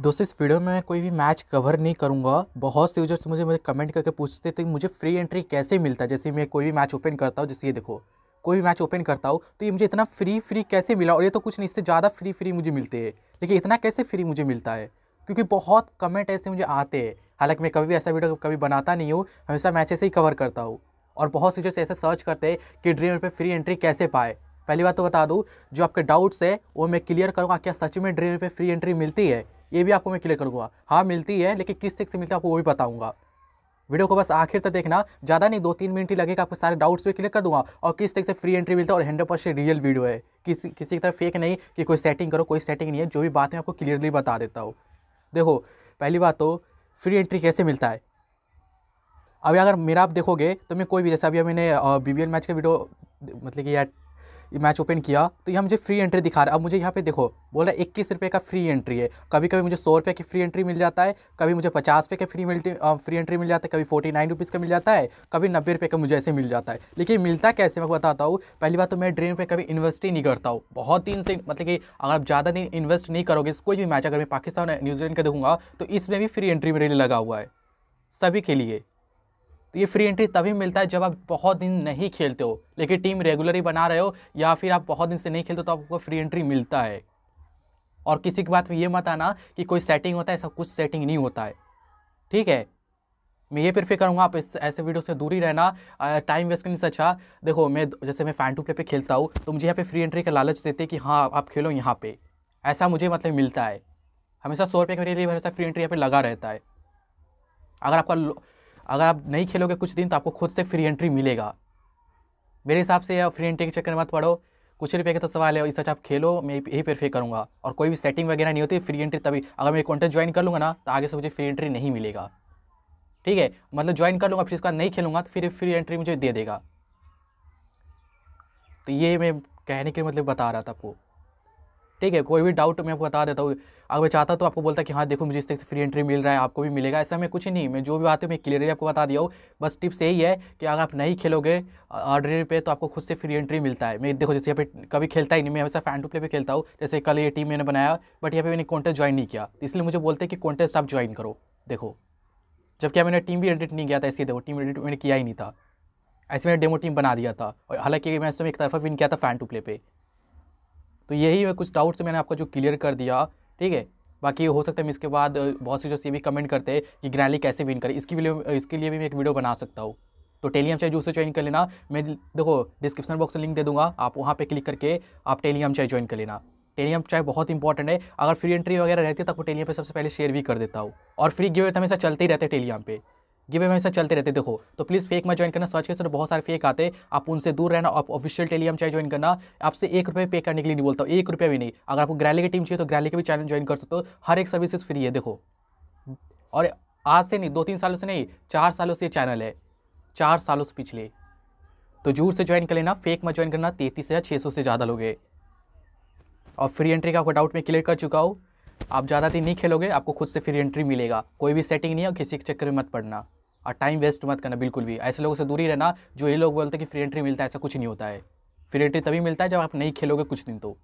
दोस्तों इस वीडियो में मैं कोई भी मैच कवर नहीं करूँगा बहुत से यूजर्स मुझे मुझे कमेंट करके पूछते थे मुझे फ्री एंट्री कैसे मिलता है जैसे मैं कोई भी मैच ओपन करता हूँ जैसे ये देखो कोई भी मैच ओपन करता हूँ तो ये मुझे इतना फ्री फ्री कैसे मिला और ये तो कुछ नहीं इससे ज़्यादा फ्री फ्री मुझे मिलते हैं लेकिन इतना कैसे फ्री मुझे मिलता है क्योंकि बहुत कमेंट ऐसे मुझे आते हैं हालांकि मैं कभी भी ऐसा वीडियो कभी बनाता नहीं हूँ हमेशा मैच ऐसे ही कवर करता हूँ और बहुत यूजर्स ऐसे सर्च करते हैं कि ड्रीम पे फ्री एंट्री कैसे पाए पहली बात तो बता दूँ जो आपके डाउट्स है वो मैं क्लियर करूँगा क्या सच में ड्रीम पर फ्री एंट्री मिलती है ये भी आपको मैं क्लियर कर दूँगा हाँ मिलती है लेकिन किस तरीके से मिलती है आपको वो भी बताऊँगा वीडियो को बस आखिर तक देखना ज़्यादा नहीं दो तीन मिनट ही लगेगा आपको सारे डाउट्स भी क्लियर कर दूंगा और किस तरीके से फ्री एंट्री मिलता है और हंड्रेड परसेंट रियल वीडियो है किसी किसी की तरफ फेक नहीं कि कोई सेटिंग करो कोई सेटिंग नहीं है जो भी बात है आपको क्लियरली बता देता हूँ देखो पहली बात तो फ्री एंट्री कैसे मिलता है अभी अगर मेरा आप देखोगे तो मैं कोई भी जैसे अभी मैंने बी मैच का वीडियो मतलब कि या मैच ओपन किया तो यहाँ मुझे फ्री एंट्री दिखा रहा है अब मुझे यहाँ पे देखो बोल रहा है इक्कीस रुपये का फ्री एंट्री है कभी कभी मुझे सौ रुपये की फ्री एंट्री मिल जाता है कभी मुझे पचास रुपये का फ्री मिल फ्री एंट्री मिल जाता है कभी फोर्टी नाइन रुपीज़ का मिल जाता है कभी नब्बे रुपये का मुझे ऐसे मिल जाता है लेकिन मिलता कैसे मैं बताता हूँ पहली बात तो मैं ड्रीम पर कभी इन्वेस्ट ही नहीं करता हूँ बहुत दिन से मतलब कि अगर आप ज़्यादा दिन इन्वेस्ट नहीं करोगे कोई भी मैच अगर मैं पाकिस्तान और न्यूजीलैंड का देखूँगा तो इसमें भी फ्री एंट्री मेरे लिए लगा हुआ है सभी के लिए तो ये फ्री एंट्री तभी मिलता है जब आप बहुत दिन नहीं खेलते हो लेकिन टीम रेगुलर ही बना रहे हो या फिर आप बहुत दिन से नहीं खेलते तो आपको फ्री एंट्री मिलता है और किसी की बात में ये मत आना कि कोई सेटिंग होता है ऐसा कुछ सेटिंग नहीं होता है ठीक है मैं ये प्रेफर करूँगा आप इस ऐसे वीडियो से दूर ही रहना टाइम वेस्ट करने से अच्छा देखो मैं जैसे मैं फ़ैन टू प्ले पर खेलता हूँ तो मुझे यहाँ पे फ्री एंट्री का लालच देते कि हाँ आप खेलो यहाँ पे ऐसा मुझे मतलब मिलता है हमेशा सौ रुपये के मेरे लिए हमेशा फ्री एंट्री यहाँ पर लगा रहता है अगर आपका अगर आप नहीं खेलोगे कुछ दिन तो आपको खुद से फ्री एंट्री मिलेगा मेरे हिसाब से फ्री एंट्री के चक्कर मत पड़ो कुछ रुपये का तो सवाल है इस सच आप खेलो मैं यही फे करूँगा और कोई भी सेटिंग वगैरह नहीं होती फ्री एंट्री तभी अगर मैं कॉन्टेंट ज्वाइन कर लूँगा ना तो आगे से मुझे फ्री एंट्री नहीं मिलेगा ठीक है मतलब ज्वाइन कर लूँगा फिर इसका नहीं खेलूँगा तो फिर फ्री एंट्री मुझे दे देगा तो ये मैं कहने के मतलब बता रहा था आपको ठीक है कोई भी डाउट तो मैं आपको बता देता हूँ अगर मैं चाहता तो आपको बोलता कि हाँ देखो मुझे इस तरह से फ्री एंट्री मिल रहा है आपको भी मिलेगा ऐसा मैं कुछ नहीं मैं जो भी बात है मैं क्लियरली आपको बता दिया हूँ बस टिप्स यही है कि अगर आप नहीं खेलोगे ऑर्डर पे तो आपको खुद से फ्री एंट्री मिलता है मैं देखो जैसे यहाँ पे कभी खेलता ही नहीं मैं हमेशा फैन टू प्ले पर खेलता हूँ जैसे कल ये टीम मैंने बनाया बट यहाँ पर मैंने कॉन्टेस्ट ज्वाइन नहीं किया इसलिए मुझे बोलते हैं कि कॉन्टेस्ट आप ज्वाइन करो देखो जबकि मैंने टीम भी एडिट नहीं किया था ऐसे देखो टीम एडिट मैंने किया ही नहीं था ऐसे मैंने डेमो टीम बना दिया था और हालांकि मैं तो एक तरफा विन किया था फैन टू प्ले पे तो यही है कुछ डाउट्स मैंने आपका जो क्लियर कर दिया ठीक है बाकी हो सकता है मैं इसके बाद बहुत से जो ये भी कमेंट करते हैं कि ग्रैली कैसे विन करें इसकी वीडियो इसके लिए भी मैं एक वीडियो बना सकता हूँ तो टेलीएम चाहे जूस से ज्वाइन कर लेना मैं देखो डिस्क्रिप्शन बॉक्स में लिंक दे दूंगा आप वहाँ पे क्लिक करके आप टेलीएम चाहे ज्वाइन कर लेना टेलीएम चाहे बहुत इंपॉर्टेंट है अगर फ्री एंट्री वगैरह रहती है तो आपको टेलीएम पे सबसे पहले शेयर भी कर देता हूँ और फ्री गिवे तो हमेशा चलते ही रहते हैं टेलीएम पे गिवे हमेशा चलते रहते देखो तो प्लीज़ फेक में ज्वाइन करना सर्च के सर बहुत सारे फेक आते आप उनसे दूर रहना आप ऑफिशियल टेलीग्राम चाहिए ज्वाइन करना आपसे एक रुपये पे करने के लिए नहीं बोलता एक रुपये भी नहीं अगर आपको ग्रैली की टीम चाहिए तो ग्रैली के भी चैनल ज्वाइन कर सकते हो हर एक सर्विसेज फ्री है देखो और आज से नहीं दो तीन सालों से नहीं चार सालों से चैनल है चार सालों से पिछले तो जूर से ज्वाइन कर लेना फेक में ज्वाइन करना तैंतीस छः सौ से ज़्यादा लोगे और फ्री एंट्री का आपको डाउट में क्लियर कर चुका हूँ आप ज़्यादा दिन नहीं खेलोगे आपको खुद से फ्री एंट्री मिलेगा कोई भी सेटिंग नहीं है किसी के चक्कर में मत पड़ना और टाइम वेस्ट मत करना बिल्कुल भी ऐसे लोगों से दूरी रहना जो ये लोग बोलते हैं कि फ्री एंट्री मिलता है ऐसा कुछ नहीं होता है फ्री एंट्री तभी मिलता है जब आप नहीं खेलोगे कुछ दिन तो